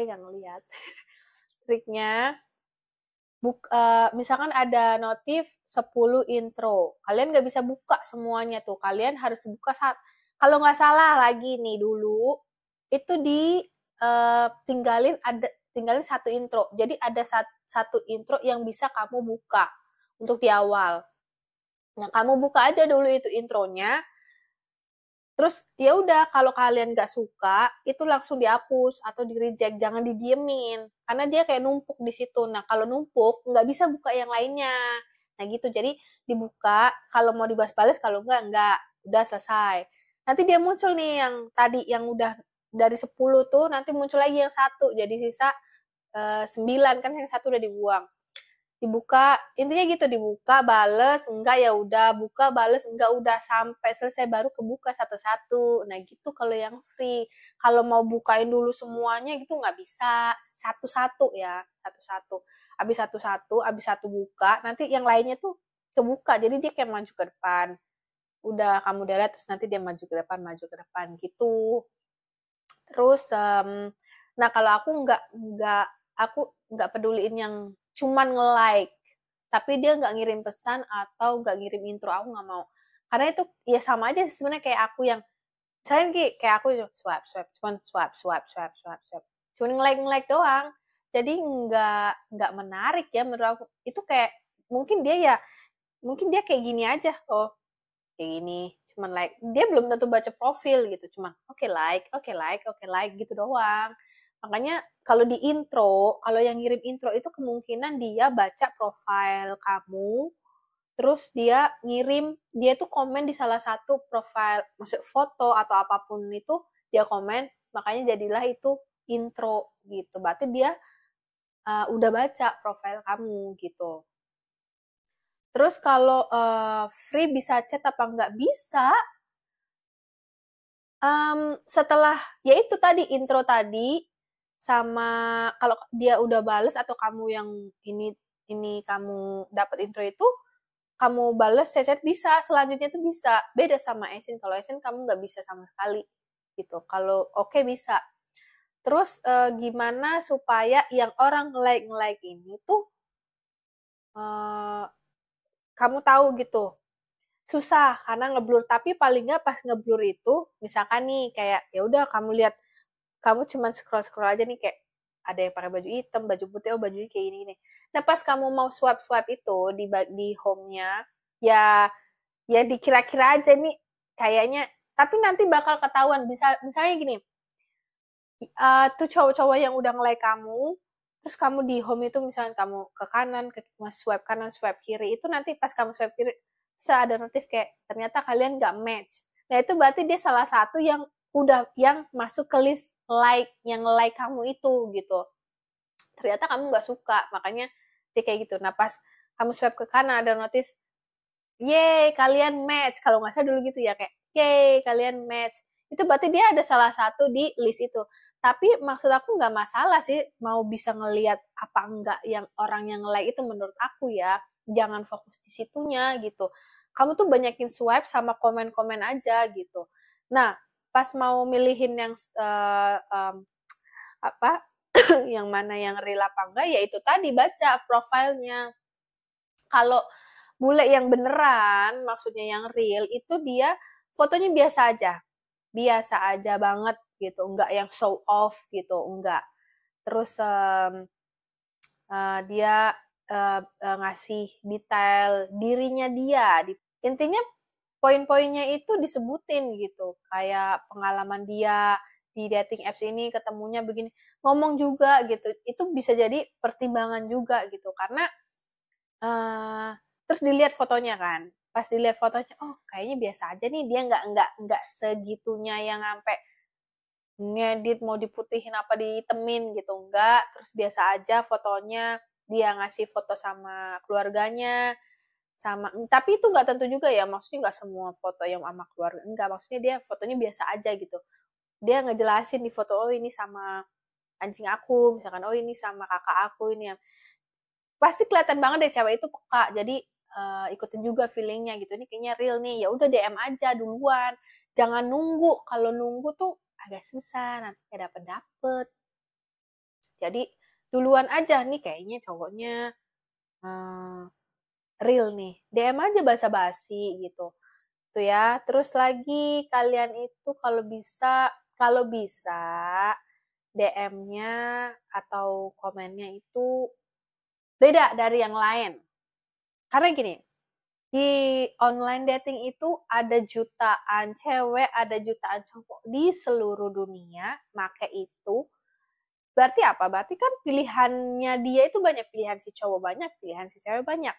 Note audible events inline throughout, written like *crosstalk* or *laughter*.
kayak nggak ngeliat *laughs* triknya buk, uh, misalkan ada notif 10 intro kalian nggak bisa buka semuanya tuh kalian harus buka saat kalau nggak salah lagi nih dulu itu di uh, tinggalin ada tinggalin satu intro jadi ada sat, satu intro yang bisa kamu buka untuk di awal nah kamu buka aja dulu itu intronya Terus ya udah kalau kalian gak suka itu langsung dihapus atau di reject, jangan didiemin karena dia kayak numpuk di situ. Nah kalau numpuk nggak bisa buka yang lainnya. Nah gitu jadi dibuka kalau mau dibahas-balas kalau enggak enggak udah selesai. Nanti dia muncul nih yang tadi yang udah dari 10 tuh nanti muncul lagi yang satu jadi sisa eh, sembilan kan yang satu udah dibuang dibuka intinya gitu dibuka bales enggak ya udah buka bales enggak udah sampai selesai baru kebuka satu-satu nah gitu kalau yang free kalau mau bukain dulu semuanya gitu nggak bisa satu-satu ya satu-satu habis satu-satu habis satu buka nanti yang lainnya tuh kebuka jadi dia kayak maju ke depan udah kamu delete terus nanti dia maju ke depan maju ke depan gitu terus um, nah kalau aku nggak nggak aku nggak peduliin yang cuman nge-like tapi dia nggak ngirim pesan atau nggak ngirim intro aku nggak mau karena itu ya sama aja sebenarnya kayak aku yang saya kayak aku swipe swipe cuman swipe swipe swipe swipe swipe cuman nge-like nge-like doang jadi nggak nggak menarik ya menurut aku itu kayak mungkin dia ya mungkin dia kayak gini aja oh kayak gini cuman like dia belum tentu baca profil gitu cuman oke okay, like oke okay, like oke okay, like gitu doang Makanya kalau di intro, kalau yang ngirim intro itu kemungkinan dia baca profil kamu, terus dia ngirim, dia tuh komen di salah satu profil, maksud foto atau apapun itu, dia komen, makanya jadilah itu intro gitu. Berarti dia uh, udah baca profil kamu gitu. Terus kalau uh, free bisa chat apa enggak bisa? Um, setelah yaitu tadi intro tadi sama kalau dia udah bales atau kamu yang ini ini kamu dapat intro itu kamu bales cecet bisa selanjutnya tuh bisa beda sama esin kalau esin kamu nggak bisa sama sekali gitu kalau oke okay, bisa terus e, gimana supaya yang orang like like ini tuh e, kamu tahu gitu susah karena ngeblur tapi paling nggak pas ngeblur itu misalkan nih kayak ya udah kamu lihat kamu cuma scroll scroll aja nih kayak ada yang pakai baju hitam, baju putih, oh bajunya kayak ini nih. Nah pas kamu mau swap swap itu di di home-nya ya ya dikira-kira aja nih kayaknya tapi nanti bakal ketahuan bisa misalnya gini uh, tuh cowok-cowok yang udah nge-like kamu terus kamu di home itu misalnya kamu ke kanan ke swipe kanan swipe kiri itu nanti pas kamu swipe kiri seada notif kayak ternyata kalian gak match nah itu berarti dia salah satu yang udah yang masuk ke list like yang like kamu itu gitu ternyata kamu nggak suka makanya dia kayak gitu nah pas kamu swipe ke kanan ada notice yay kalian match kalau nggak salah dulu gitu ya kayak yay kalian match itu berarti dia ada salah satu di list itu tapi maksud aku nggak masalah sih mau bisa ngelihat apa enggak yang orang yang like itu menurut aku ya jangan fokus di situnya gitu kamu tuh banyakin swipe sama komen-komen aja gitu nah pas mau milihin yang uh, um, apa *coughs* yang mana yang real apa enggak ya itu tadi baca profilnya kalau bule yang beneran maksudnya yang real itu dia fotonya biasa aja biasa aja banget gitu enggak yang show off gitu enggak terus um, uh, dia uh, uh, ngasih detail dirinya dia intinya poin-poinnya itu disebutin gitu kayak pengalaman dia di dating apps ini ketemunya begini ngomong juga gitu itu bisa jadi pertimbangan juga gitu karena uh, terus dilihat fotonya kan pas dilihat fotonya oh kayaknya biasa aja nih dia nggak nggak nggak segitunya yang sampai ngedit mau diputihin apa ditemin gitu enggak terus biasa aja fotonya dia ngasih foto sama keluarganya sama tapi itu nggak tentu juga ya maksudnya nggak semua foto yang sama keluarga enggak maksudnya dia fotonya biasa aja gitu dia ngejelasin di foto oh ini sama anjing aku misalkan oh ini sama kakak aku ini yang pasti kelihatan banget deh cewek itu peka jadi uh, ikutin juga feelingnya gitu ini kayaknya real nih ya udah DM aja duluan jangan nunggu kalau nunggu tuh agak susah nanti ada dapet dapet jadi duluan aja nih kayaknya cowoknya uh, real nih. DM aja basa-basi gitu. Tuh ya. Terus lagi kalian itu kalau bisa kalau bisa DM-nya atau komennya itu beda dari yang lain. Karena gini, di online dating itu ada jutaan cewek, ada jutaan cowok di seluruh dunia, maka itu berarti apa? Berarti kan pilihannya dia itu banyak, pilihan si cowok banyak, pilihan si cewek banyak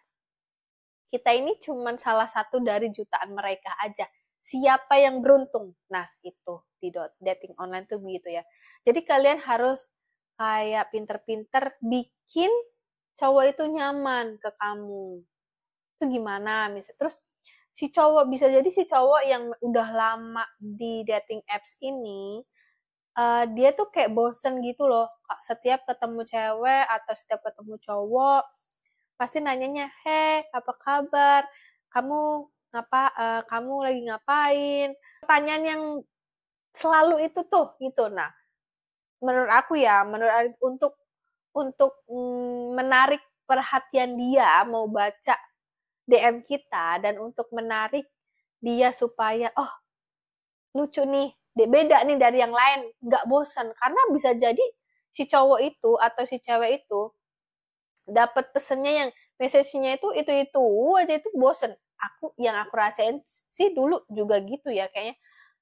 kita ini cuma salah satu dari jutaan mereka aja. Siapa yang beruntung? Nah, itu di dating online tuh begitu ya. Jadi kalian harus kayak pinter-pinter bikin cowok itu nyaman ke kamu. Itu gimana? Misal terus si cowok bisa jadi si cowok yang udah lama di dating apps ini uh, dia tuh kayak bosen gitu loh. Setiap ketemu cewek atau setiap ketemu cowok pasti nanyanya, "Hei, apa kabar? Kamu ngapa uh, kamu lagi ngapain?" Pertanyaan yang selalu itu tuh gitu. Nah, menurut aku ya, menurut untuk untuk mm, menarik perhatian dia mau baca DM kita dan untuk menarik dia supaya oh lucu nih, beda nih dari yang lain, nggak bosan karena bisa jadi si cowok itu atau si cewek itu dapat pesennya yang message-nya itu itu itu aja itu bosen aku yang aku rasain sih dulu juga gitu ya kayaknya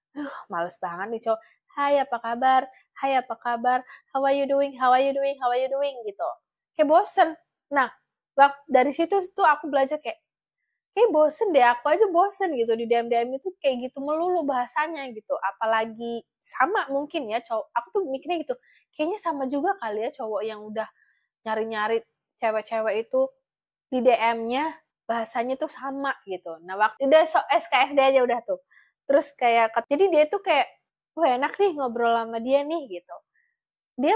Duh, males banget nih cowok hai apa kabar hai apa kabar how are you doing how are you doing how are you doing gitu kayak bosen nah waktu dari situ tuh aku belajar kayak kayak bosen deh aku aja bosen gitu di DM DM itu kayak gitu melulu bahasanya gitu apalagi sama mungkin ya cowok aku tuh mikirnya gitu kayaknya sama juga kali ya cowok yang udah nyari-nyari cewek-cewek itu di DM-nya bahasanya tuh sama gitu. Nah, waktu udah so eh, SKSD aja udah tuh. Terus kayak jadi dia tuh kayak wah enak nih ngobrol sama dia nih gitu. Dia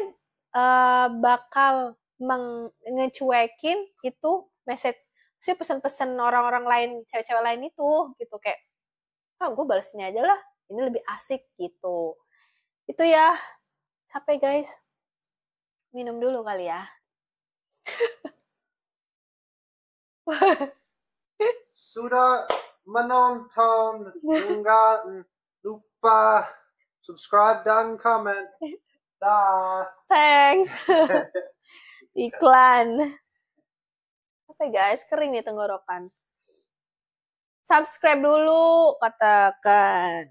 uh, bakal mengecuekin itu message si pesan-pesan orang-orang lain cewek-cewek lain itu gitu kayak ah gue balasnya aja lah ini lebih asik gitu itu ya capek guys minum dulu kali ya sudah menonton, jangan lupa subscribe dan comment. Dah. Thanks. *laughs* Iklan. Oke okay, ya, guys, kering nih tenggorokan. Subscribe dulu, katakan.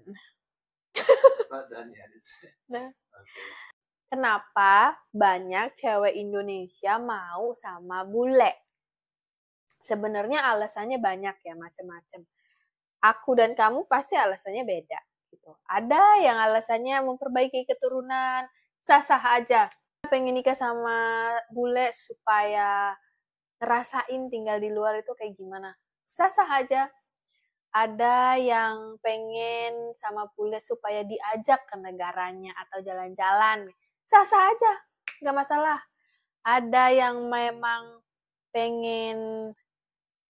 nah kenapa banyak cewek Indonesia mau sama bule. Sebenarnya alasannya banyak ya macam-macam. Aku dan kamu pasti alasannya beda gitu. Ada yang alasannya memperbaiki keturunan, sah-sah aja. Pengen nikah sama bule supaya ngerasain tinggal di luar itu kayak gimana. Sah-sah aja. Ada yang pengen sama bule supaya diajak ke negaranya atau jalan-jalan sah-sah aja nggak masalah ada yang memang pengen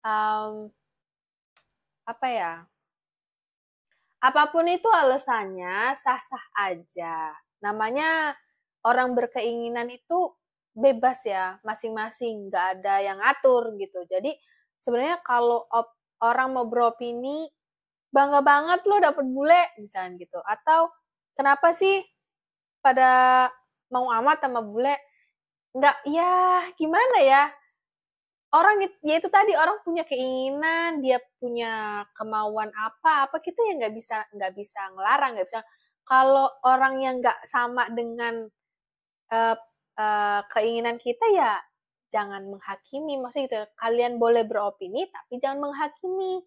um, apa ya apapun itu alasannya sah-sah aja namanya orang berkeinginan itu bebas ya masing-masing nggak ada yang atur gitu jadi sebenarnya kalau orang mau beropini bangga banget lo dapet bule misalnya gitu atau kenapa sih pada mau amat sama bule nggak ya gimana ya orang ya itu tadi orang punya keinginan dia punya kemauan apa apa kita ya nggak bisa nggak bisa ngelarang nggak bisa kalau orang yang nggak sama dengan uh, uh, keinginan kita ya jangan menghakimi maksudnya gitu kalian boleh beropini tapi jangan menghakimi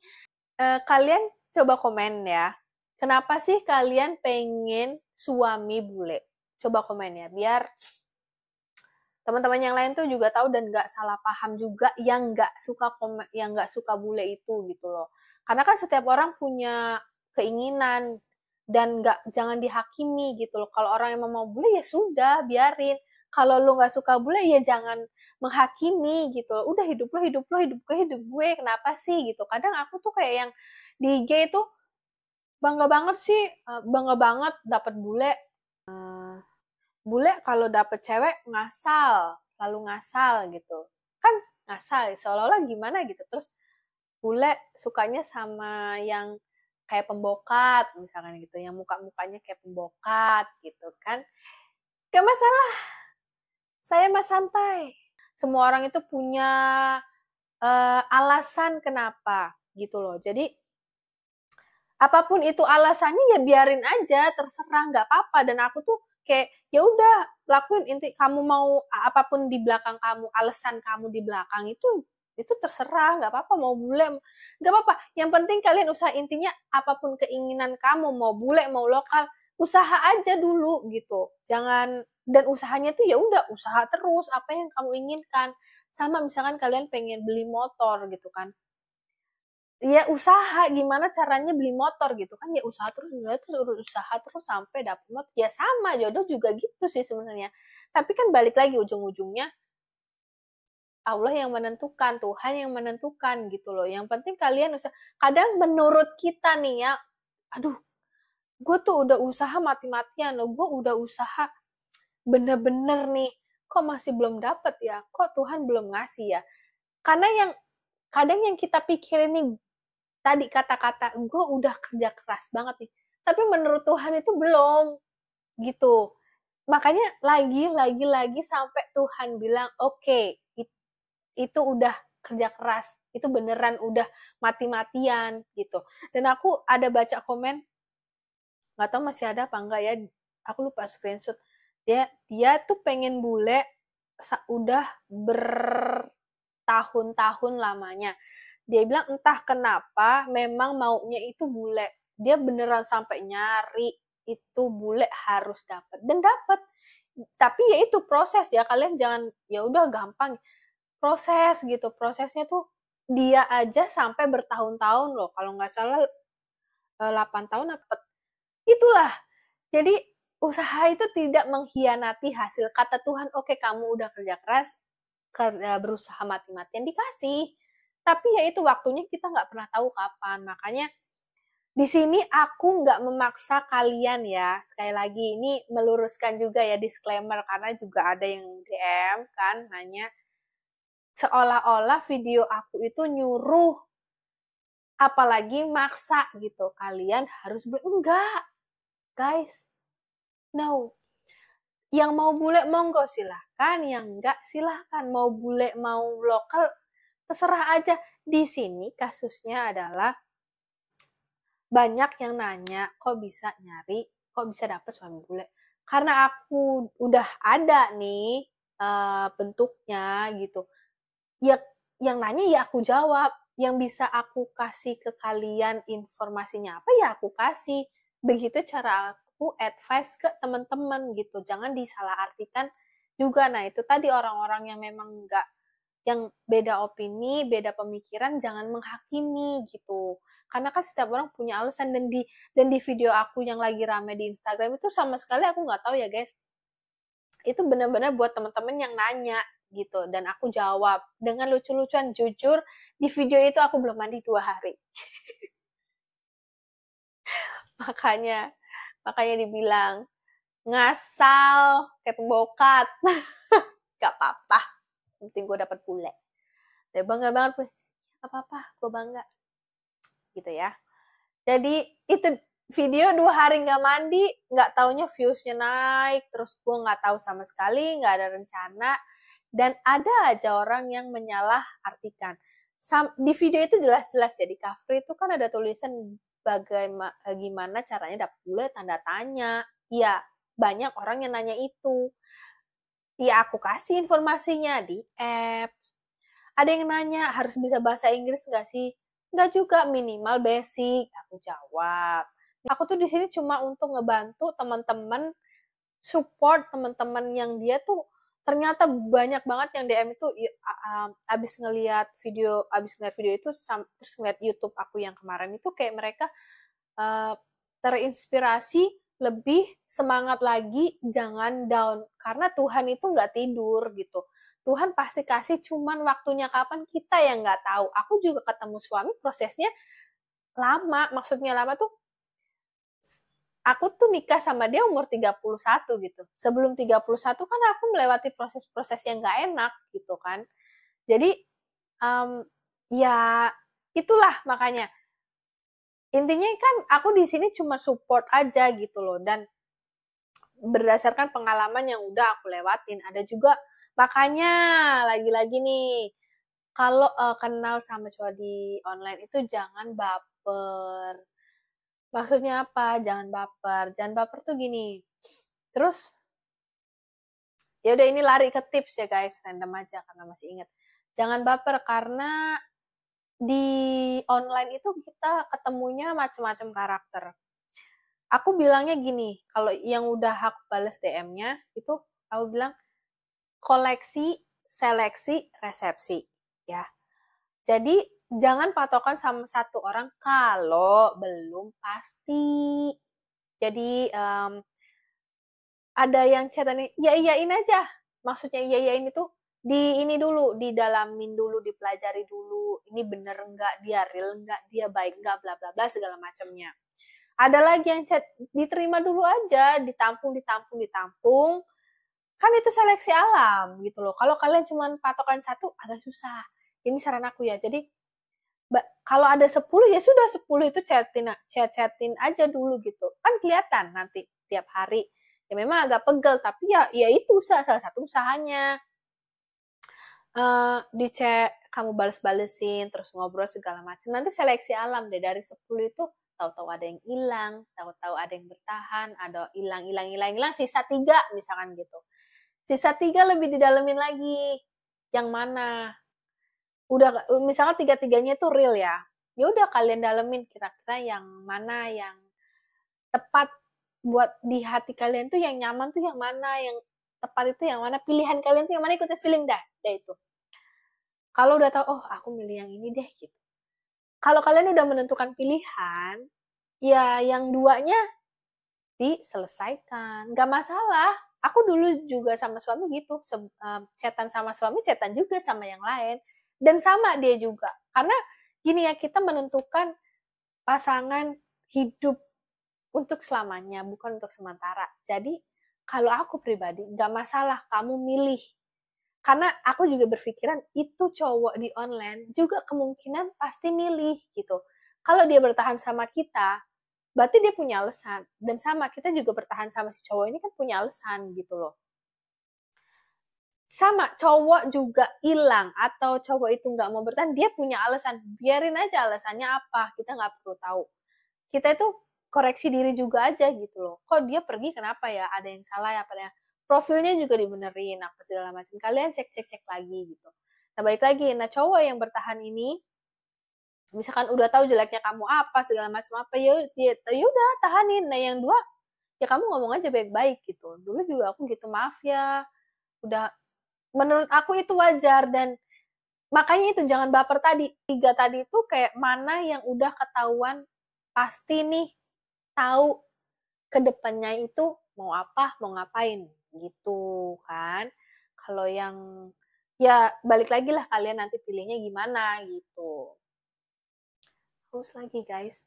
uh, kalian coba komen ya kenapa sih kalian pengen suami bule coba komen ya biar teman-teman yang lain tuh juga tahu dan nggak salah paham juga yang nggak suka komen yang nggak suka bule itu gitu loh karena kan setiap orang punya keinginan dan nggak jangan dihakimi gitu loh kalau orang yang mau bule ya sudah biarin kalau lo nggak suka bule ya jangan menghakimi gitu loh. udah hidup lo hidup lo hidup gue hidup gue kenapa sih gitu kadang aku tuh kayak yang di IG itu bangga banget sih eh, bangga banget dapat bule Eh, bule kalau dapet cewek ngasal lalu ngasal gitu kan ngasal ya, seolah-olah gimana gitu terus bule sukanya sama yang kayak pembokat misalkan gitu yang muka-mukanya kayak pembokat gitu kan gak masalah saya mah santai semua orang itu punya uh, alasan kenapa gitu loh jadi apapun itu alasannya ya biarin aja terserah nggak apa-apa dan aku tuh kayak ya udah lakuin inti kamu mau apapun di belakang kamu alasan kamu di belakang itu itu terserah nggak apa-apa mau bule nggak apa-apa yang penting kalian usaha intinya apapun keinginan kamu mau bule mau lokal usaha aja dulu gitu jangan dan usahanya tuh ya udah usaha terus apa yang kamu inginkan sama misalkan kalian pengen beli motor gitu kan ya usaha gimana caranya beli motor gitu kan ya usaha terus usaha terus usaha terus sampai dapet motor ya sama jodoh juga gitu sih sebenarnya tapi kan balik lagi ujung-ujungnya Allah yang menentukan Tuhan yang menentukan gitu loh yang penting kalian usah kadang menurut kita nih ya aduh gue tuh udah usaha mati-matian loh gue udah usaha bener-bener nih kok masih belum dapet ya kok Tuhan belum ngasih ya karena yang kadang yang kita pikirin nih tadi kata-kata gue udah kerja keras banget nih tapi menurut Tuhan itu belum gitu makanya lagi lagi lagi sampai Tuhan bilang oke okay, it, itu udah kerja keras itu beneran udah mati-matian gitu dan aku ada baca komen nggak tahu masih ada apa enggak ya aku lupa screenshot dia dia tuh pengen bule udah bertahun-tahun lamanya dia bilang entah kenapa memang maunya itu bule dia beneran sampai nyari itu bule harus dapat dan dapat tapi ya itu proses ya kalian jangan ya udah gampang proses gitu prosesnya tuh dia aja sampai bertahun-tahun loh kalau nggak salah 8 eh, tahun dapat itulah jadi usaha itu tidak mengkhianati hasil kata Tuhan oke okay, kamu udah kerja keras kerja eh, berusaha mati-matian dikasih tapi ya itu waktunya kita nggak pernah tahu kapan makanya di sini aku nggak memaksa kalian ya sekali lagi ini meluruskan juga ya disclaimer karena juga ada yang DM kan nanya seolah-olah video aku itu nyuruh apalagi maksa gitu kalian harus beli enggak guys no yang mau bule monggo silahkan yang enggak silahkan mau bule mau lokal terserah aja. Di sini kasusnya adalah banyak yang nanya kok bisa nyari, kok bisa dapet suami bule. Karena aku udah ada nih uh, bentuknya gitu. Ya yang nanya ya aku jawab, yang bisa aku kasih ke kalian informasinya apa ya aku kasih. Begitu cara aku advice ke teman-teman gitu. Jangan disalahartikan juga. Nah, itu tadi orang-orang yang memang nggak yang beda opini, beda pemikiran jangan menghakimi gitu. Karena kan setiap orang punya alasan dan di dan di video aku yang lagi rame di Instagram itu sama sekali aku nggak tahu ya guys. Itu benar-benar buat teman-teman yang nanya gitu dan aku jawab dengan lucu-lucuan jujur di video itu aku belum mandi dua hari. *laughs* makanya makanya dibilang ngasal kayak pembokat. *laughs* gak apa-apa penting gue dapat bule tapi bangga banget gue apa apa gue bangga gitu ya jadi itu video dua hari nggak mandi nggak taunya viewsnya naik terus gue nggak tahu sama sekali nggak ada rencana dan ada aja orang yang menyalah artikan Sam, di video itu jelas-jelas ya di cover itu kan ada tulisan bagaimana eh, gimana caranya dapat bule tanda tanya ya banyak orang yang nanya itu ya aku kasih informasinya di apps. Ada yang nanya, harus bisa bahasa Inggris nggak sih? Nggak juga, minimal basic. Aku jawab. Aku tuh di sini cuma untuk ngebantu teman-teman, support teman-teman yang dia tuh ternyata banyak banget yang DM itu abis ngelihat video abis ngeliat video itu terus ngeliat YouTube aku yang kemarin itu kayak mereka uh, terinspirasi lebih semangat lagi, jangan down. Karena Tuhan itu nggak tidur gitu. Tuhan pasti kasih cuman waktunya kapan kita yang nggak tahu. Aku juga ketemu suami prosesnya lama, maksudnya lama tuh aku tuh nikah sama dia umur 31 gitu. Sebelum 31 kan aku melewati proses-proses yang nggak enak gitu kan. Jadi um, ya itulah makanya intinya kan aku di sini cuma support aja gitu loh dan berdasarkan pengalaman yang udah aku lewatin ada juga makanya lagi-lagi nih kalau uh, kenal sama cowok di online itu jangan baper maksudnya apa jangan baper jangan baper tuh gini terus ya udah ini lari ke tips ya guys random aja karena masih inget jangan baper karena di online itu kita ketemunya macam-macam karakter. Aku bilangnya gini, kalau yang udah hak balas DM-nya itu aku bilang koleksi, seleksi, resepsi, ya. Jadi jangan patokan sama satu orang kalau belum pasti. Jadi um, ada yang chat iya ya iyain aja. Maksudnya iya iyain itu di ini dulu didalamin dulu dipelajari dulu ini bener nggak dia real nggak dia baik nggak bla bla bla segala macamnya ada lagi yang chat diterima dulu aja ditampung ditampung ditampung kan itu seleksi alam gitu loh kalau kalian cuma patokan satu agak susah ini saran aku ya jadi kalau ada sepuluh ya sudah sepuluh itu chatin chat chatin aja dulu gitu kan kelihatan nanti tiap hari ya memang agak pegel tapi ya ya itu usaha salah satu usahanya uh, eh, dicek kamu balas-balesin terus ngobrol segala macam nanti seleksi alam deh dari 10 itu tahu-tahu ada yang hilang tahu-tahu ada yang bertahan ada hilang hilang hilang hilang sisa tiga misalkan gitu sisa tiga lebih didalemin lagi yang mana udah misalkan tiga tiganya itu real ya ya udah kalian dalemin kira-kira yang mana yang tepat buat di hati kalian tuh yang nyaman tuh yang mana yang tepat itu yang mana pilihan kalian tuh yang mana ikutin feeling dah dah itu kalau udah tahu, oh aku milih yang ini deh gitu. Kalau kalian udah menentukan pilihan, ya yang duanya diselesaikan. Gak masalah. Aku dulu juga sama suami gitu. Cetan sama suami, cetan juga sama yang lain. Dan sama dia juga. Karena gini ya, kita menentukan pasangan hidup untuk selamanya, bukan untuk sementara. Jadi kalau aku pribadi, gak masalah kamu milih karena aku juga berpikiran itu cowok di online juga kemungkinan pasti milih gitu. Kalau dia bertahan sama kita, berarti dia punya alasan. Dan sama kita juga bertahan sama si cowok ini kan punya alasan gitu loh. Sama cowok juga hilang atau cowok itu nggak mau bertahan, dia punya alasan. Biarin aja alasannya apa, kita nggak perlu tahu. Kita itu koreksi diri juga aja gitu loh. Kok dia pergi kenapa ya? Ada yang salah ya? padahal profilnya juga dibenerin apa segala macam kalian cek cek cek lagi gitu nah baik lagi nah cowok yang bertahan ini misalkan udah tahu jeleknya kamu apa segala macam apa ya, ya ya udah tahanin nah yang dua ya kamu ngomong aja baik-baik gitu dulu juga aku gitu maaf ya udah menurut aku itu wajar dan makanya itu jangan baper tadi tiga tadi itu kayak mana yang udah ketahuan pasti nih tahu kedepannya itu mau apa mau ngapain gitu kan kalau yang ya balik lagi lah kalian nanti pilihnya gimana gitu terus lagi guys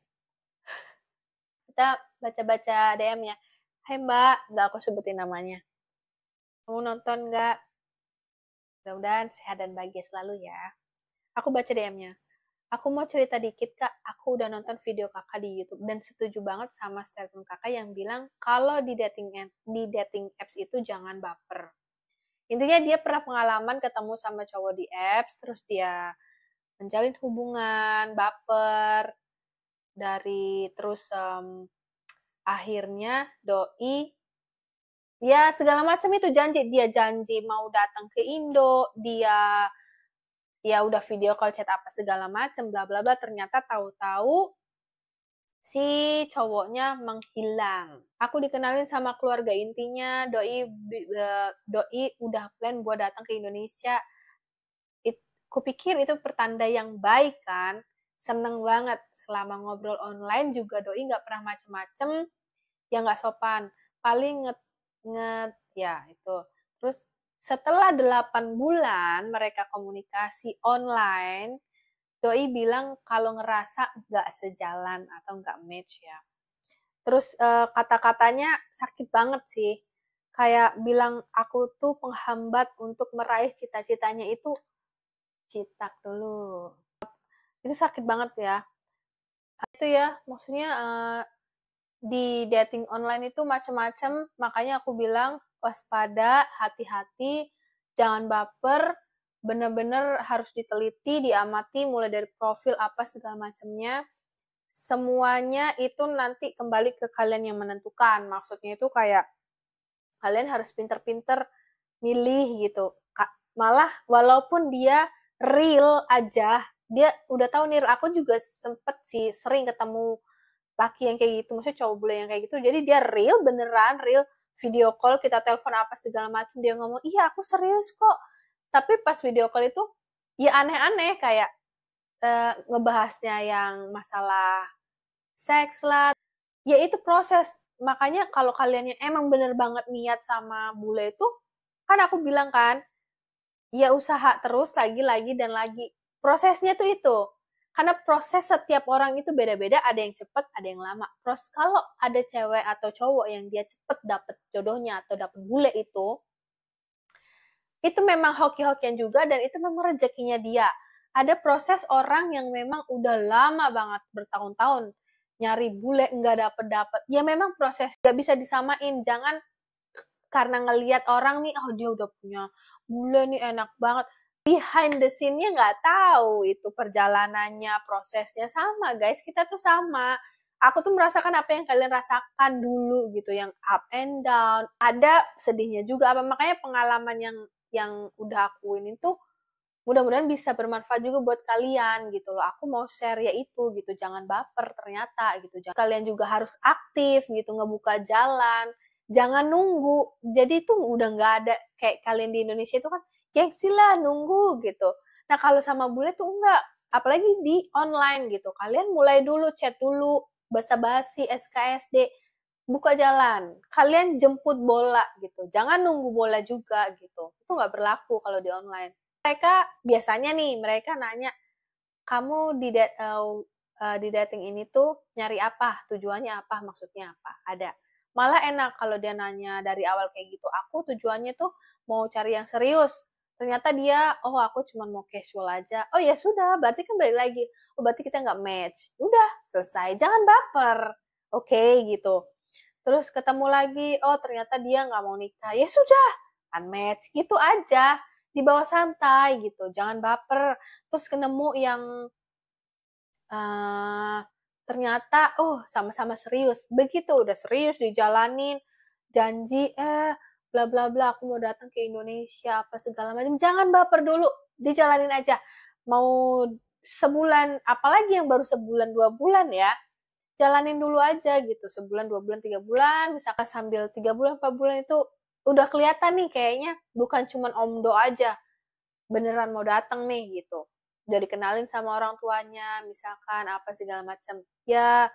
*laughs* kita baca-baca DM-nya Hai mbak, udah aku sebutin namanya Kamu nonton nggak? Mudah-mudahan sehat dan bahagia selalu ya Aku baca DM-nya Aku mau cerita dikit kak, aku udah nonton video kakak di YouTube dan setuju banget sama statement kakak yang bilang kalau di dating di dating apps itu jangan baper. Intinya dia pernah pengalaman ketemu sama cowok di apps, terus dia menjalin hubungan, baper dari terus um, akhirnya doi ya segala macam itu janji dia janji mau datang ke Indo, dia ya udah video call chat apa segala macem bla bla bla ternyata tahu-tahu si cowoknya menghilang. Aku dikenalin sama keluarga intinya, doi e, doi udah plan buat datang ke Indonesia. It, kupikir itu pertanda yang baik kan. Seneng banget selama ngobrol online juga doi nggak pernah macem-macem yang nggak sopan. Paling nget nget ya itu. Terus setelah 8 bulan mereka komunikasi online, doi bilang kalau ngerasa nggak sejalan atau nggak match ya. Terus uh, kata-katanya sakit banget sih. Kayak bilang aku tuh penghambat untuk meraih cita-citanya itu citak dulu. Itu sakit banget ya. Itu ya, maksudnya uh, di dating online itu macam-macam, makanya aku bilang waspada, hati-hati, jangan baper, bener-bener harus diteliti, diamati mulai dari profil apa segala macamnya. Semuanya itu nanti kembali ke kalian yang menentukan. Maksudnya itu kayak kalian harus pinter-pinter milih gitu. Malah walaupun dia real aja, dia udah tahu nih aku juga sempet sih sering ketemu laki yang kayak gitu, maksudnya cowok bule yang kayak gitu. Jadi dia real beneran real video call kita telepon apa segala macam dia ngomong iya aku serius kok tapi pas video call itu ya aneh-aneh kayak e, ngebahasnya yang masalah seks lah ya itu proses makanya kalau kalian yang emang bener banget niat sama bule itu kan aku bilang kan ya usaha terus lagi lagi dan lagi prosesnya tuh itu karena proses setiap orang itu beda-beda, ada yang cepat, ada yang lama. Terus kalau ada cewek atau cowok yang dia cepet dapet jodohnya atau dapet bule itu, itu memang hoki-hokian juga dan itu memang rezekinya dia. Ada proses orang yang memang udah lama banget bertahun-tahun nyari bule nggak dapet dapet ya memang proses nggak bisa disamain jangan karena ngelihat orang nih oh dia udah punya bule nih enak banget behind the scene-nya nggak tahu itu perjalanannya, prosesnya sama guys, kita tuh sama. Aku tuh merasakan apa yang kalian rasakan dulu gitu, yang up and down, ada sedihnya juga apa makanya pengalaman yang yang udah aku ini tuh mudah-mudahan bisa bermanfaat juga buat kalian gitu loh. Aku mau share ya itu gitu, jangan baper ternyata gitu. Kalian juga harus aktif gitu, ngebuka jalan, jangan nunggu. Jadi itu udah nggak ada kayak kalian di Indonesia itu kan gengsi ya, sila nunggu gitu nah kalau sama bule tuh enggak apalagi di online gitu kalian mulai dulu chat dulu basa-basi SKSD buka jalan kalian jemput bola gitu jangan nunggu bola juga gitu itu nggak berlaku kalau di online mereka biasanya nih mereka nanya kamu di uh, uh, di dating ini tuh nyari apa tujuannya apa maksudnya apa ada malah enak kalau dia nanya dari awal kayak gitu aku tujuannya tuh mau cari yang serius ternyata dia oh aku cuma mau casual aja oh ya sudah berarti kan balik lagi oh berarti kita nggak match udah selesai jangan baper oke okay, gitu terus ketemu lagi oh ternyata dia nggak mau nikah ya sudah unmatch gitu aja di bawah santai gitu jangan baper terus ketemu yang uh, ternyata oh sama-sama serius begitu udah serius dijalanin janji eh bla bla bla aku mau datang ke Indonesia apa segala macam jangan baper dulu dijalanin aja mau sebulan apalagi yang baru sebulan dua bulan ya jalanin dulu aja gitu sebulan dua bulan tiga bulan misalkan sambil tiga bulan empat bulan itu udah kelihatan nih kayaknya bukan cuman omdo aja beneran mau datang nih gitu udah dikenalin sama orang tuanya misalkan apa segala macam ya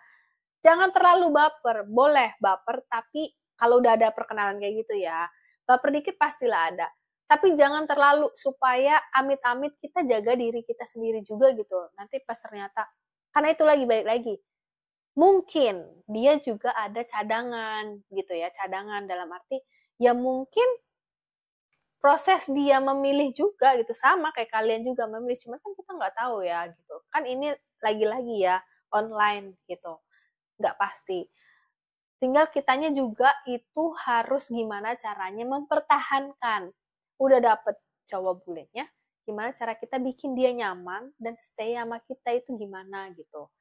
jangan terlalu baper boleh baper tapi kalau udah ada perkenalan kayak gitu ya. Baper dikit pastilah ada. Tapi jangan terlalu supaya amit-amit kita jaga diri kita sendiri juga gitu. Nanti pas ternyata karena itu lagi balik lagi. Mungkin dia juga ada cadangan gitu ya, cadangan dalam arti ya mungkin proses dia memilih juga gitu sama kayak kalian juga memilih Cuman kan kita nggak tahu ya gitu kan ini lagi-lagi ya online gitu nggak pasti Tinggal kitanya juga itu harus gimana caranya mempertahankan. Udah dapet cowok bulenya, gimana cara kita bikin dia nyaman dan stay sama kita itu gimana gitu.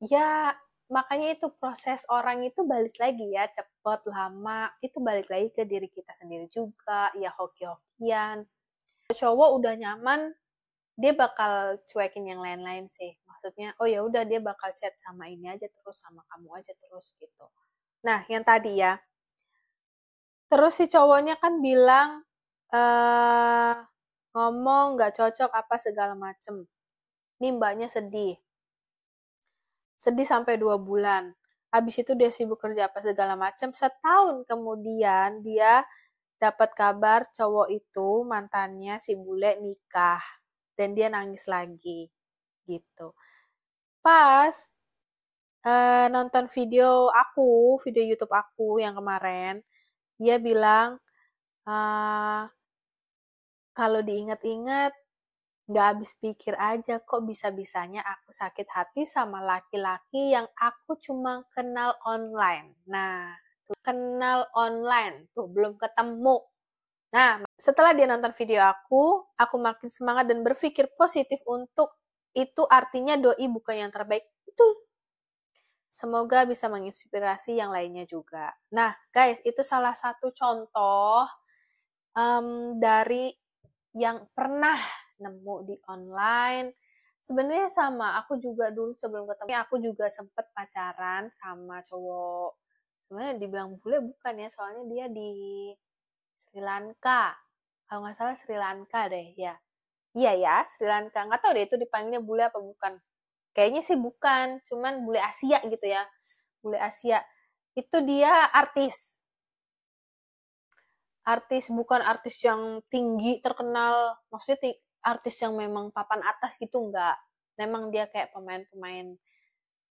Ya makanya itu proses orang itu balik lagi ya cepet lama itu balik lagi ke diri kita sendiri juga ya hoki-hokian cowok udah nyaman dia bakal cuekin yang lain-lain sih maksudnya oh ya udah dia bakal chat sama ini aja terus sama kamu aja terus gitu Nah, yang tadi ya. Terus si cowoknya kan bilang eh ngomong nggak cocok apa segala macem. Ini mbaknya sedih. Sedih sampai dua bulan. Habis itu dia sibuk kerja apa segala macam. Setahun kemudian dia dapat kabar cowok itu mantannya si bule nikah dan dia nangis lagi gitu. Pas uh, nonton video aku, video YouTube aku yang kemarin, dia bilang uh, kalau diingat-ingat nggak habis pikir aja kok bisa-bisanya aku sakit hati sama laki-laki yang aku cuma kenal online. Nah, tuh, kenal online tuh belum ketemu. Nah, setelah dia nonton video aku, aku makin semangat dan berpikir positif untuk itu artinya doi bukan yang terbaik. Betul, Semoga bisa menginspirasi yang lainnya juga. Nah, guys, itu salah satu contoh um, dari yang pernah nemu di online. Sebenarnya sama, aku juga dulu sebelum ketemu, aku juga sempat pacaran sama cowok. Sebenarnya dibilang bule bukan ya, soalnya dia di Sri Lanka. Kalau nggak salah Sri Lanka deh, ya. Iya ya, Sri Lanka. Nggak tahu deh itu dipanggilnya bule apa bukan kayaknya sih bukan cuman bule Asia gitu ya bule Asia itu dia artis artis bukan artis yang tinggi terkenal maksudnya artis yang memang papan atas gitu enggak memang dia kayak pemain-pemain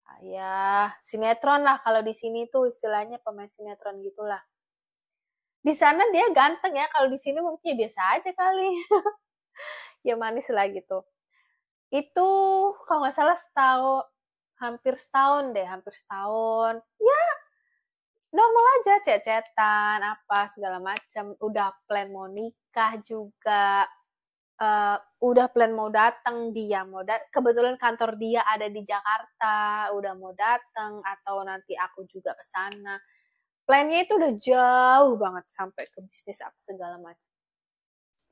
ah, ya sinetron lah kalau di sini tuh istilahnya pemain sinetron gitulah di sana dia ganteng ya kalau di sini mungkin ya biasa aja kali *laughs* ya manis lah gitu itu kalau nggak salah setahun hampir setahun deh hampir setahun ya normal aja cecetan apa segala macam udah plan mau nikah juga uh, udah plan mau datang dia mau dat kebetulan kantor dia ada di Jakarta udah mau datang atau nanti aku juga ke sana plannya itu udah jauh banget sampai ke bisnis apa segala macam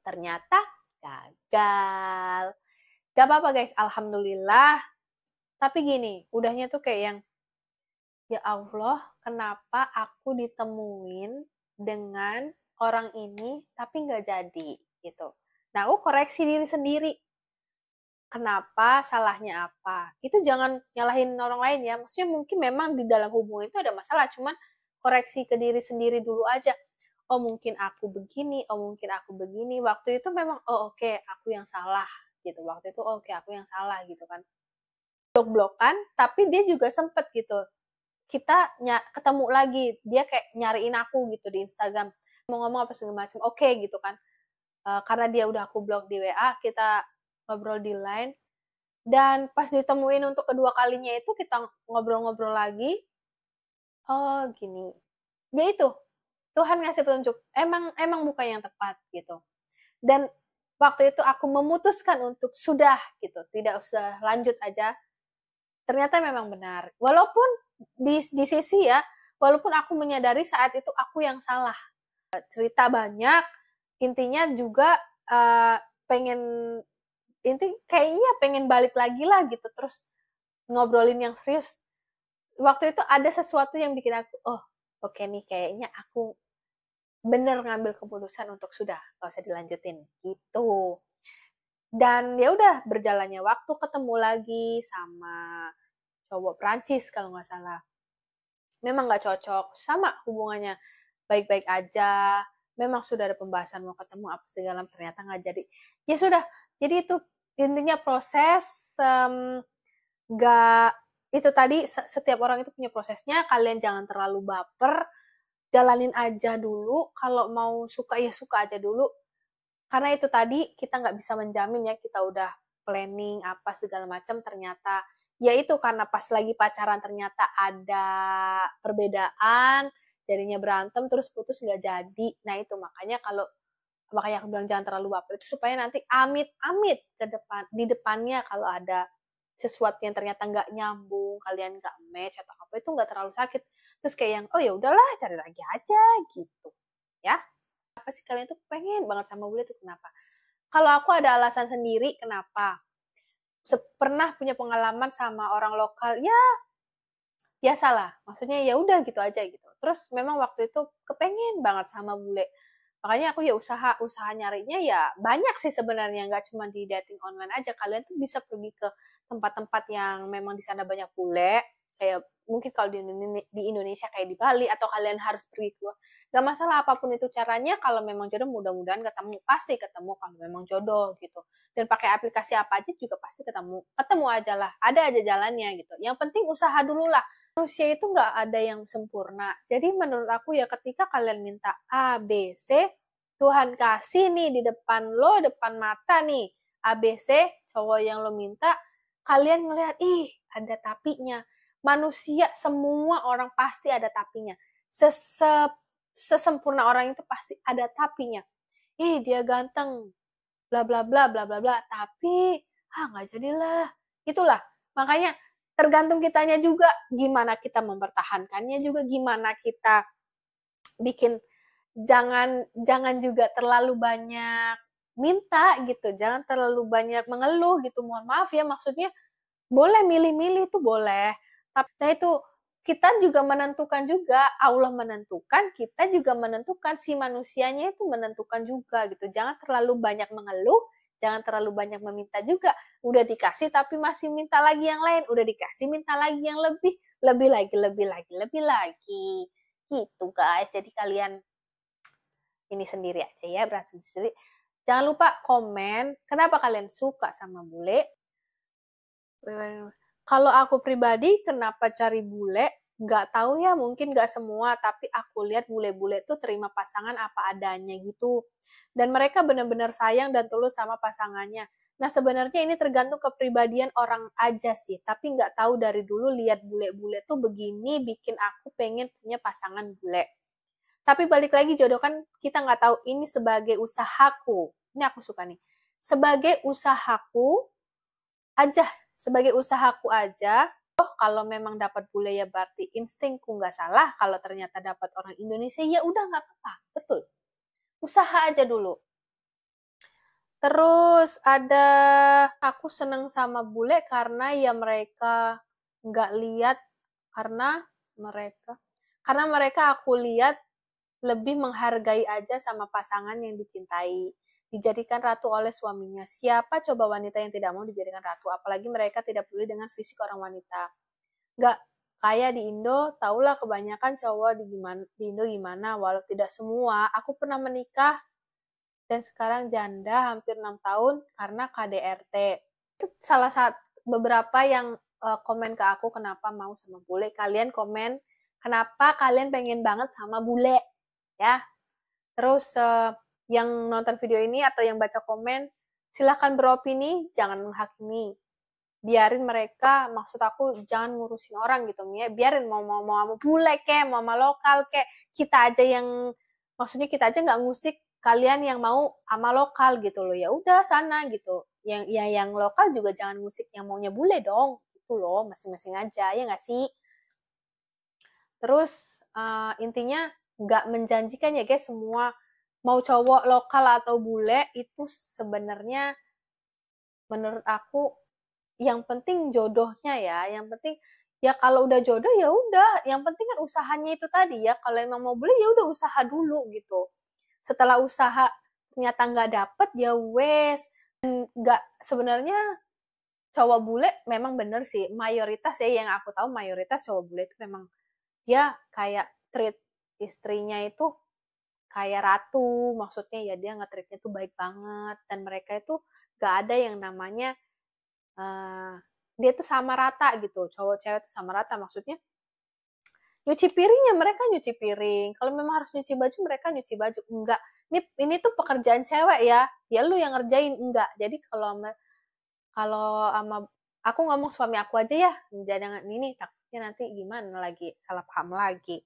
ternyata gagal Gak apa-apa guys, alhamdulillah. Tapi gini, udahnya tuh kayak yang ya Allah, kenapa aku ditemuin dengan orang ini tapi nggak jadi gitu. Nah, aku koreksi diri sendiri. Kenapa salahnya apa? Itu jangan nyalahin orang lain ya. Maksudnya mungkin memang di dalam hubungan itu ada masalah, cuman koreksi ke diri sendiri dulu aja oh mungkin aku begini, oh mungkin aku begini. Waktu itu memang oh oke, okay, aku yang salah gitu waktu itu oke oh, okay, aku yang salah gitu kan blok-blokan tapi dia juga sempet gitu kita ny- ketemu lagi dia kayak nyariin aku gitu di Instagram mau ngomong apa segala macam oke okay, gitu kan uh, karena dia udah aku blok di WA kita ngobrol di line dan pas ditemuin untuk kedua kalinya itu kita ngobrol-ngobrol lagi oh gini ya itu Tuhan ngasih petunjuk emang emang bukan yang tepat gitu dan waktu itu aku memutuskan untuk sudah gitu, tidak usah lanjut aja. Ternyata memang benar. Walaupun di di sisi ya, walaupun aku menyadari saat itu aku yang salah. Cerita banyak, intinya juga uh, pengen inti kayaknya ya pengen balik lagi lah gitu terus ngobrolin yang serius waktu itu ada sesuatu yang bikin aku oh oke okay nih kayaknya aku bener ngambil keputusan untuk sudah nggak usah dilanjutin gitu dan ya udah berjalannya waktu ketemu lagi sama cowok Prancis kalau nggak salah memang nggak cocok sama hubungannya baik-baik aja memang sudah ada pembahasan mau ketemu apa segala ternyata nggak jadi ya sudah jadi itu intinya proses nggak itu tadi setiap orang itu punya prosesnya kalian jangan terlalu baper jalanin aja dulu kalau mau suka ya suka aja dulu karena itu tadi kita nggak bisa menjamin ya kita udah planning apa segala macam ternyata ya itu karena pas lagi pacaran ternyata ada perbedaan jadinya berantem terus putus nggak jadi nah itu makanya kalau makanya aku bilang jangan terlalu baper supaya nanti amit amit ke depan di depannya kalau ada sesuatu yang ternyata nggak nyambung kalian nggak match atau apa itu nggak terlalu sakit terus kayak yang oh ya udahlah cari lagi aja gitu ya apa sih kalian tuh pengen banget sama bule tuh kenapa kalau aku ada alasan sendiri kenapa pernah punya pengalaman sama orang lokal ya biasalah maksudnya ya udah gitu aja gitu terus memang waktu itu kepengen banget sama bule makanya aku ya usaha usaha nyarinya ya banyak sih sebenarnya nggak cuma di dating online aja kalian tuh bisa pergi ke tempat-tempat yang memang di sana banyak bule kayak mungkin kalau di Indonesia, di Indonesia kayak di Bali atau kalian harus pergi ke nggak masalah apapun itu caranya kalau memang jodoh mudah-mudahan ketemu pasti ketemu kalau memang jodoh gitu dan pakai aplikasi apa aja juga pasti ketemu ketemu aja lah ada aja jalannya gitu yang penting usaha dulu lah manusia itu nggak ada yang sempurna. Jadi menurut aku ya ketika kalian minta A, B, C, Tuhan kasih nih di depan lo, depan mata nih, A, B, C, cowok yang lo minta, kalian ngelihat, ih ada tapinya. Manusia semua orang pasti ada tapinya. Sese, sesempurna orang itu pasti ada tapinya. Ih dia ganteng, bla bla bla bla bla bla, tapi ah nggak jadilah. Itulah, makanya tergantung kitanya juga gimana kita mempertahankannya juga gimana kita bikin jangan jangan juga terlalu banyak minta gitu jangan terlalu banyak mengeluh gitu mohon maaf ya maksudnya boleh milih-milih itu boleh tapi nah itu kita juga menentukan juga Allah menentukan kita juga menentukan si manusianya itu menentukan juga gitu jangan terlalu banyak mengeluh jangan terlalu banyak meminta juga. Udah dikasih tapi masih minta lagi yang lain, udah dikasih minta lagi yang lebih, lebih lagi, lebih lagi, lebih lagi. Gitu guys. Jadi kalian ini sendiri aja ya, berasumsi sendiri. Jangan lupa komen kenapa kalian suka sama bule. Kalau aku pribadi kenapa cari bule? nggak tahu ya mungkin nggak semua tapi aku lihat bule-bule tuh terima pasangan apa adanya gitu dan mereka benar-benar sayang dan tulus sama pasangannya nah sebenarnya ini tergantung kepribadian orang aja sih tapi nggak tahu dari dulu lihat bule-bule tuh begini bikin aku pengen punya pasangan bule tapi balik lagi jodoh kan kita nggak tahu ini sebagai usahaku ini aku suka nih sebagai usahaku aja sebagai usahaku aja oh kalau memang dapat bule ya berarti instingku nggak salah, kalau ternyata dapat orang Indonesia ya udah nggak apa-apa, betul. Usaha aja dulu. Terus ada aku seneng sama bule karena ya mereka nggak lihat karena mereka karena mereka aku lihat lebih menghargai aja sama pasangan yang dicintai dijadikan ratu oleh suaminya. Siapa coba wanita yang tidak mau dijadikan ratu? Apalagi mereka tidak peduli dengan fisik orang wanita. Gak kayak di Indo, tahulah kebanyakan cowok di, gimana, di Indo gimana, walau tidak semua. Aku pernah menikah dan sekarang janda hampir 6 tahun karena KDRT. Itu salah satu beberapa yang eh, komen ke aku kenapa mau sama bule. Kalian komen kenapa kalian pengen banget sama bule ya. Terus uh, yang nonton video ini atau yang baca komen, silahkan beropini, jangan menghakimi. Biarin mereka, maksud aku jangan ngurusin orang gitu ya. Biarin mau mau mau mau bule ke, mau mau lokal ke, kita aja yang maksudnya kita aja nggak musik kalian yang mau ama lokal gitu loh. Ya udah sana gitu. Yang ya yang lokal juga jangan musik yang maunya bule dong. Itu loh, masing-masing aja ya nggak sih? Terus uh, intinya nggak menjanjikan ya guys semua mau cowok lokal atau bule itu sebenarnya menurut aku yang penting jodohnya ya yang penting ya kalau udah jodoh ya udah yang penting kan usahanya itu tadi ya kalau emang mau beli ya udah usaha dulu gitu setelah usaha ternyata nggak dapet ya wes nggak sebenarnya cowok bule memang bener sih mayoritas ya yang aku tahu mayoritas cowok bule itu memang ya kayak treat istrinya itu kayak ratu maksudnya ya dia ngetritnya tuh baik banget dan mereka itu gak ada yang namanya uh, dia tuh sama rata gitu cowok cewek tuh sama rata maksudnya nyuci piringnya mereka nyuci piring kalau memang harus nyuci baju mereka nyuci baju enggak ini ini tuh pekerjaan cewek ya ya lu yang ngerjain enggak jadi kalau kalau sama aku ngomong suami aku aja ya jangan ini takutnya nanti gimana lagi salah paham lagi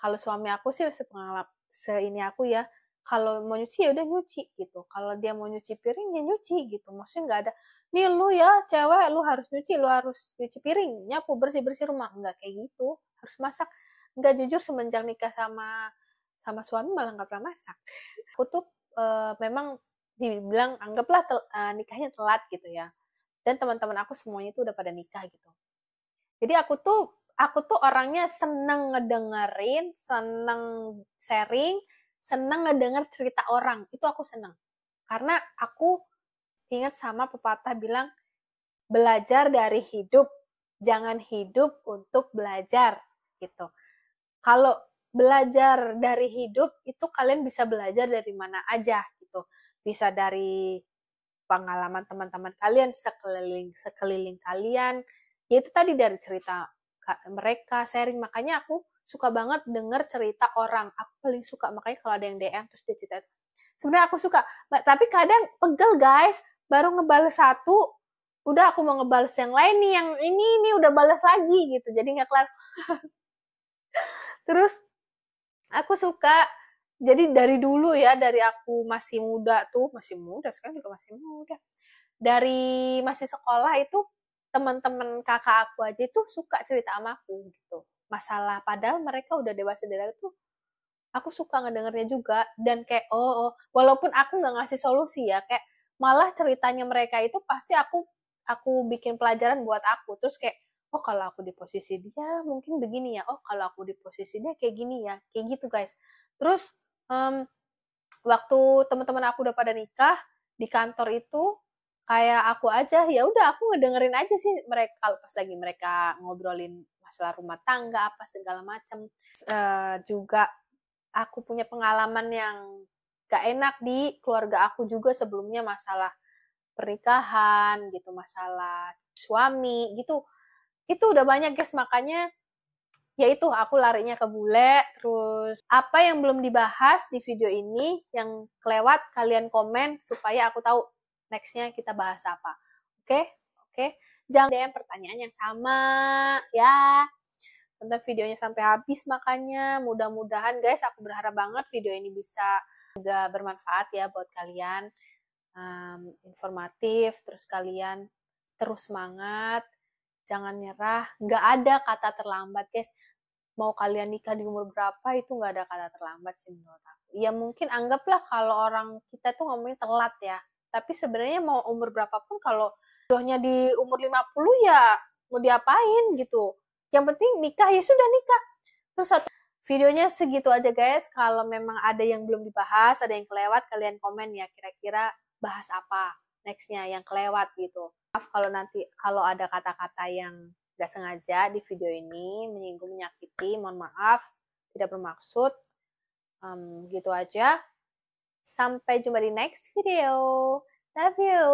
kalau suami aku sih sepengalaman se ini aku ya kalau mau nyuci ya udah nyuci gitu kalau dia mau nyuci piring ya nyuci gitu maksudnya nggak ada nih lu ya cewek lu harus nyuci lu harus nyuci piring nyapu bersih bersih rumah nggak kayak gitu harus masak nggak jujur semenjak nikah sama sama suami malah nggak pernah masak *laughs* aku tuh e, memang dibilang anggaplah tel, e, nikahnya telat gitu ya dan teman-teman aku semuanya tuh udah pada nikah gitu jadi aku tuh aku tuh orangnya seneng ngedengerin, seneng sharing, seneng ngedenger cerita orang. Itu aku seneng. Karena aku ingat sama pepatah bilang, belajar dari hidup, jangan hidup untuk belajar. gitu. Kalau belajar dari hidup, itu kalian bisa belajar dari mana aja. gitu. Bisa dari pengalaman teman-teman kalian, sekeliling, sekeliling kalian, yaitu tadi dari cerita mereka sharing makanya aku suka banget denger cerita orang aku paling suka makanya kalau ada yang DM terus dia cerita sebenarnya aku suka tapi kadang pegel guys baru ngebales satu udah aku mau ngebales yang lain nih yang ini ini udah balas lagi gitu jadi nggak kelar *laughs* terus aku suka jadi dari dulu ya dari aku masih muda tuh masih muda sekarang juga masih muda dari masih sekolah itu teman-teman kakak aku aja itu suka cerita sama aku gitu masalah padahal mereka udah dewasa dari itu aku suka ngedengernya juga dan kayak oh, oh walaupun aku nggak ngasih solusi ya kayak malah ceritanya mereka itu pasti aku aku bikin pelajaran buat aku terus kayak oh kalau aku di posisi dia mungkin begini ya oh kalau aku di posisi dia kayak gini ya kayak gitu guys terus um, waktu teman-teman aku udah pada nikah di kantor itu kayak aku aja ya udah aku ngedengerin aja sih mereka kalau pas lagi mereka ngobrolin masalah rumah tangga apa segala macam e, eh, juga aku punya pengalaman yang gak enak di keluarga aku juga sebelumnya masalah pernikahan gitu masalah suami gitu itu udah banyak guys makanya ya itu aku larinya ke bule terus apa yang belum dibahas di video ini yang kelewat kalian komen supaya aku tahu nextnya kita bahas apa. Oke, okay? oke. Okay? Jangan DM pertanyaan yang sama ya. Tentang videonya sampai habis makanya. Mudah-mudahan guys, aku berharap banget video ini bisa juga bermanfaat ya buat kalian. Um, informatif, terus kalian terus semangat, jangan nyerah. Nggak ada kata terlambat guys. Mau kalian nikah di umur berapa itu nggak ada kata terlambat sih menurut aku. Ya mungkin anggaplah kalau orang kita tuh ngomongin telat ya tapi sebenarnya mau umur berapapun kalau jodohnya di umur 50 ya mau diapain gitu yang penting nikah ya sudah nikah terus satu videonya segitu aja guys kalau memang ada yang belum dibahas ada yang kelewat kalian komen ya kira-kira bahas apa nextnya yang kelewat gitu maaf kalau nanti kalau ada kata-kata yang gak sengaja di video ini menyinggung menyakiti mohon maaf tidak bermaksud um, gitu aja Sampai jumpa di next video. Love you.